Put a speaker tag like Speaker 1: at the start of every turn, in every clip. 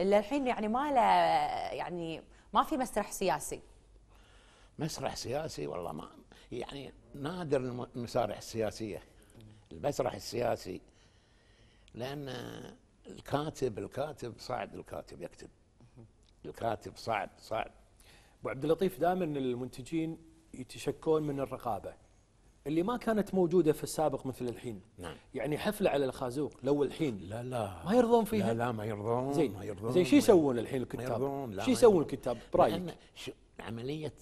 Speaker 1: اللي الحين يعني ما له يعني ما في مسرح سياسي
Speaker 2: مسرح سياسي والله ما يعني نادر المسارح السياسيه المسرح السياسي لان الكاتب الكاتب صعب الكاتب يكتب الكاتب صعب صعب ابو عبد اللطيف دائما المنتجين
Speaker 3: يتشكون من الرقابه اللي ما كانت موجودة في السابق مثل الحين نعم. يعني حفلة على الخازوق لو الحين لا لا ما يرضون فيها لا لا ما يرضون زين ما يرضون زين شو يسوون الحين الكتاب شو يسوون
Speaker 2: الكتاب برأيك عملية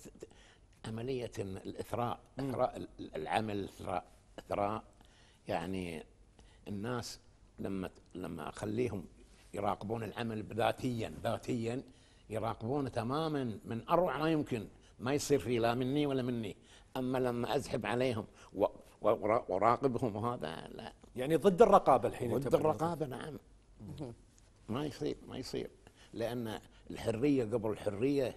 Speaker 2: عملية الإثراء إثراء العمل إثراء إثراء يعني الناس لما لما أخليهم يراقبون العمل ذاتيا ذاتيا يراقبونه تماما من أروع ما يمكن ما يصير في لا مني ولا مني اما لما ازحب عليهم وراقبهم وهذا لا يعني ضد الرقابه الحين ضد الرقابه نعم ما يصير ما يصير لان الحريه قبل الحريه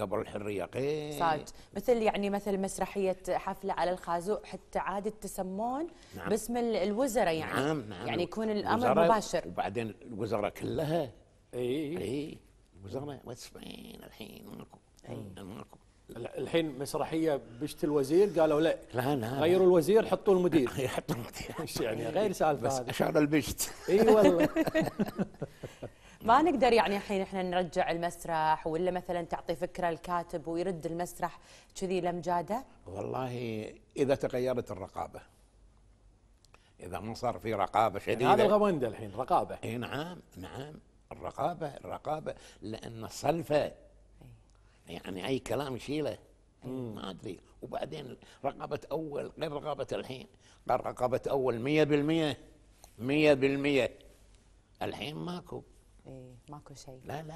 Speaker 2: قبل الحريه قيل صاد
Speaker 1: مثل يعني مثل مسرحيه حفله على الخازوق حتى عاد تسمون نعم باسم الوزراء يعني نعم نعم يعني يكون الامر مباشر
Speaker 2: وبعدين الوزراء كلها اي اي وزرنا واصفين الحين منكم منكم الحين
Speaker 3: مسرحيه بشت الوزير قالوا لا لا لا غيروا الوزير حطوا المدير حطوا المدير ايش يعني غير سالفه بس اشار البشت اي والله
Speaker 1: ما نقدر يعني الحين احنا نرجع المسرح ولا مثلا تعطي فكره الكاتب ويرد المسرح كذي لمجاده؟
Speaker 2: والله اذا تغيرت الرقابه. اذا ما صار في رقابه يعني شديده هذا الغوند الحين رقابه. اي نعم نعم الرقابة الرقابة لأن صلفة يعني أي كلام يشيله ما أدري وبعدين رقابة أول غير رقابة الحين قال رقابة أول مية بالمية مية بالمية الحين ماكو إيه
Speaker 1: ماكو شيء لا لا